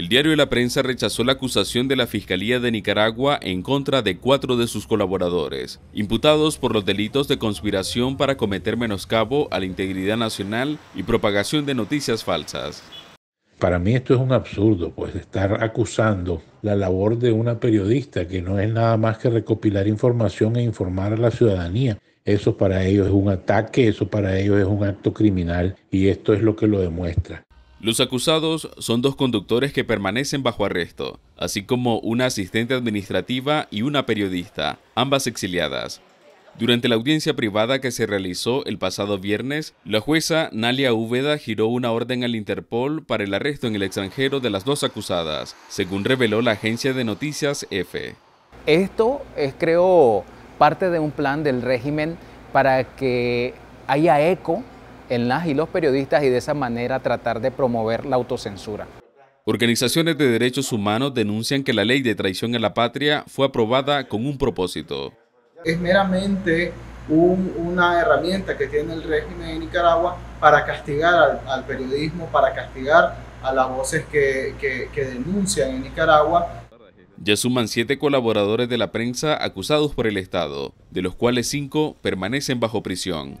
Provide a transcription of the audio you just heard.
El diario de La Prensa rechazó la acusación de la Fiscalía de Nicaragua en contra de cuatro de sus colaboradores, imputados por los delitos de conspiración para cometer menoscabo a la integridad nacional y propagación de noticias falsas. Para mí esto es un absurdo, pues estar acusando la labor de una periodista que no es nada más que recopilar información e informar a la ciudadanía. Eso para ellos es un ataque, eso para ellos es un acto criminal y esto es lo que lo demuestra. Los acusados son dos conductores que permanecen bajo arresto, así como una asistente administrativa y una periodista, ambas exiliadas. Durante la audiencia privada que se realizó el pasado viernes, la jueza Nalia Úbeda giró una orden al Interpol para el arresto en el extranjero de las dos acusadas, según reveló la agencia de noticias EFE. Esto es, creo, parte de un plan del régimen para que haya eco en las y los periodistas y de esa manera tratar de promover la autocensura. Organizaciones de derechos humanos denuncian que la ley de traición a la patria fue aprobada con un propósito. Es meramente una herramienta que tiene el régimen de Nicaragua para castigar al, periodismo, para castigar a las voces que denuncian en Nicaragua. Ya suman siete colaboradores de la prensa acusados por el Estado, de los cuales cinco permanecen bajo prisión.